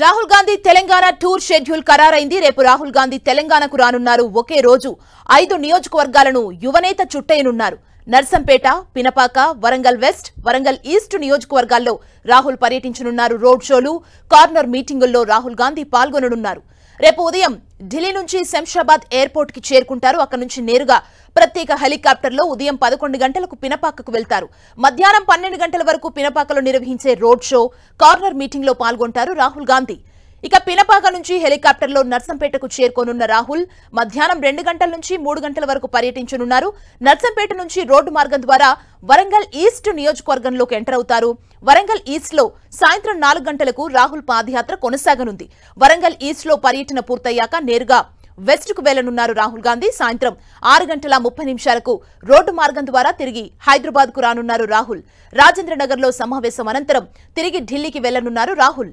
Rahul Gandhi Telangana tour schedule ఖరారైంది రేపు రాహుల్ గాంధీ తెలంగాణకు రానున్నారు ఒకే రోజు ఐదు నియోజకవర్గాలను యువనేత చుట్టయనున్నారు నర్సంపేట పినపాక వరంగల్ వెస్ట్ వరంగల్ ఈస్ట్ నియోజకవర్గాల్లో రాహుల్ పర్యటించనున్నారు రోడ్ షోలు కార్నర్ మీటింగుల్లో రాహుల్ గాంధీ పాల్గొననున్నారు రేపు ఉదయం ఢిల్లీ నుంచి శంషాబాద్ ఎయిర్పోర్ట్ కి చేరుకుంటారు అక్కడ నుంచి నేరుగా ప్రత్యేక హెలికాప్టర్లో ఉదయం పదకొండు గంటలకు పినపాకకు వెళ్తారు మధ్యాహ్నం పన్నెండు గంటల వరకు పినపాకలో నిర్వహించే రోడ్ షో కార్నర్ మీటింగ్ లో పాల్గొంటారు రాహుల్ గాంధీ ఇక పినపాక నుంచి హెలికాప్టర్లో నర్సంపేటకు చేరుకోనున్న రాహుల్ మధ్యాహ్నం రెండు గంటల నుంచి మూడు గంటల వరకు పర్యటించనున్నారు నర్సంపేట నుంచి రోడ్డు మార్గం ద్వారా వరంగల్ ఈస్ట్ నియోజకవర్గంలోకి ఎంటర్ అవుతారు వరంగల్ ఈస్ట్ లో సాయంత్రం నాలుగు గంటలకు రాహుల్ పాదయాత్ర కొనసాగనుంది వరంగల్ ఈస్ట్ లో పర్యటన పూర్తయ్యాక నేరుగా వెస్ట్ కు వెళ్లనున్నారు రాహుల్ గాంధీ సాయంత్రం ఆరు గంటల ముప్పై నిమిషాలకు రోడ్డు మార్గం ద్వారా తిరిగి హైదరాబాద్ కు రానున్నారు రాహుల్ రాజేంద్రనగర్ లో సమావేశం అనంతరం తిరిగి ఢిల్లీకి వెళ్లనున్నారు రాహుల్